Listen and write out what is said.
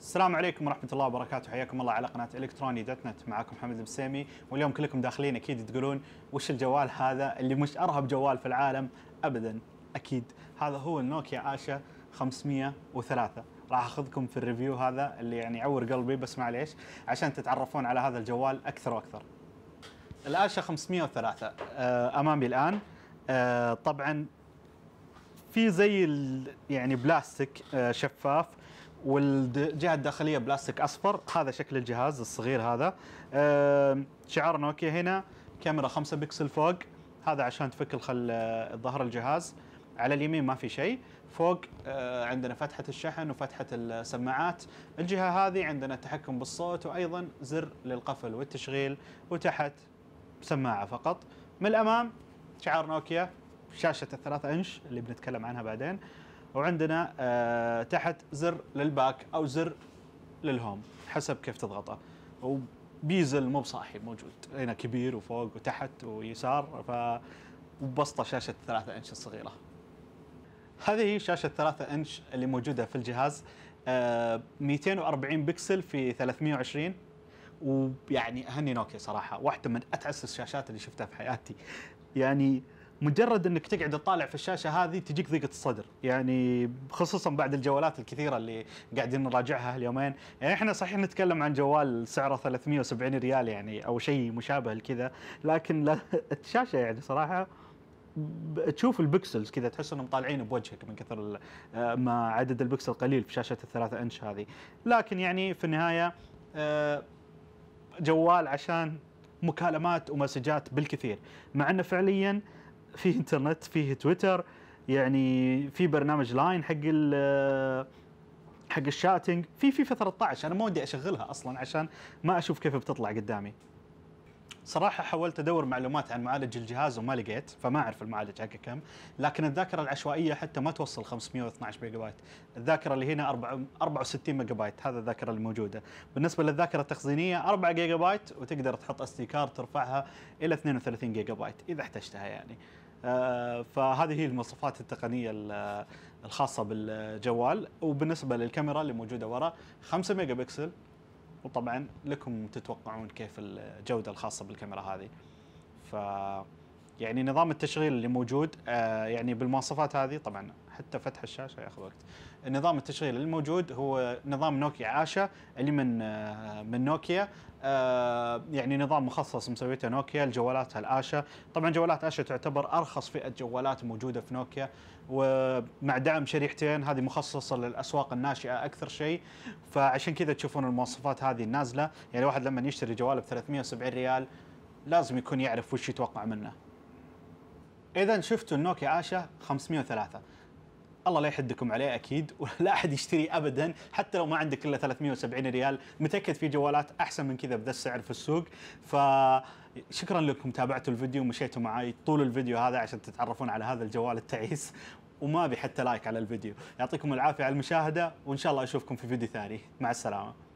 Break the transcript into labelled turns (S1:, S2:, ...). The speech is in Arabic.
S1: السلام عليكم ورحمة الله وبركاته حياكم الله على قناة إلكتروني دوت نت معكم محمد البسيمي واليوم كلكم داخلين أكيد تقولون وش الجوال هذا اللي مش أرهب جوال في العالم أبدا أكيد هذا هو النوكيا آشا 503 راح اخذكم في الريفيو هذا اللي يعني يعور قلبي بس معليش عشان تتعرفون على هذا الجوال اكثر واكثر. الاشا 503 آه، امامي الان آه، طبعا في زي يعني بلاستيك آه، شفاف والجهه الداخليه بلاستيك اصفر هذا شكل الجهاز الصغير هذا شعار نوكيا هنا كاميرا 5 بكسل فوق هذا عشان تفك الخل آه، ظهر الجهاز على اليمين ما في شيء فوق آه، عندنا فتحة الشحن وفتحة السماعات الجهة هذه عندنا التحكم بالصوت وأيضا زر للقفل والتشغيل وتحت سماعة فقط من الأمام شعار نوكيا شاشة الثلاثة إنش اللي بنتكلم عنها بعدين وعندنا آه تحت زر للباك او زر للهوم حسب كيف تضغطه وبيزل مو بصاحي موجود هنا كبير وفوق وتحت ويسار ف وبسطه شاشه 3 انش الصغيره هذه هي شاشه 3 انش اللي موجوده في الجهاز آه 240 بكسل في 320 ويعني اهني نوكيا صراحه واحده من اتعس الشاشات اللي شفتها في حياتي يعني مجرد انك تقعد تطالع في الشاشه هذه تجيك ضيقه الصدر يعني خصوصا بعد الجوالات الكثيره اللي قاعدين نراجعها اليومين يعني احنا صحيح نتكلم عن جوال سعره 370 ريال يعني او شيء مشابه لكذا لكن الشاشه يعني صراحه تشوف البكسلز كذا تحس انهم طالعين بوجهك من كثر ما عدد البكسل قليل في شاشه الثلاثة انش هذه لكن يعني في النهايه آه، جوال عشان مكالمات ومسجات بالكثير مع انه فعليا فيه انترنت فيه تويتر يعني في برنامج لاين حق ال حق الشاتنج في فيفا 13 انا ما ودي اشغلها اصلا عشان ما اشوف كيف بتطلع قدامي صراحه حاولت ادور معلومات عن معالج الجهاز وما لقيت فما اعرف المعالج حقه كم لكن الذاكره العشوائيه حتى ما توصل 512 ميجا بايت الذاكره اللي هنا 64 ميجا بايت هذا الذاكره الموجوده بالنسبه للذاكره التخزينيه 4 جيجا بايت وتقدر تحط اس دي كارد ترفعها الى 32 جيجا بايت اذا احتجتها يعني آه، فهذه هي المواصفات التقنيه الخاصه بالجوال وبالنسبه للكاميرا اللي موجوده ورا 5 ميجا بكسل وطبعا لكم تتوقعون كيف الجوده الخاصه بالكاميرا هذه ف يعني نظام التشغيل اللي موجود آه، يعني بالمواصفات هذه طبعا حتى فتح الشاشه ياخذ وقت. نظام التشغيل الموجود هو نظام نوكيا عاشا اللي من آه، من نوكيا آه، يعني نظام مخصص مسويته نوكيا لجوالاتها الاشا، طبعا جوالات اشا تعتبر ارخص فئه جوالات موجوده في نوكيا ومع دعم شريحتين هذه مخصصه للاسواق الناشئه اكثر شيء فعشان كذا تشوفون المواصفات هذه النازله، يعني الواحد لما يشتري جوال ب 370 ريال لازم يكون يعرف وش يتوقع منه. اذا شفتوا النوكيا عاشة 503 الله لا يحدكم عليه اكيد ولا احد يشتري ابدا حتى لو ما عندك الا 370 ريال متاكد في جوالات احسن من كذا بذا السعر في السوق ف شكرا لكم تابعتوا الفيديو ومشيتوا معي طول الفيديو هذا عشان تتعرفون على هذا الجوال التعيس وما بي حتى لايك على الفيديو يعطيكم العافيه على المشاهده وان شاء الله اشوفكم في فيديو ثاني مع السلامه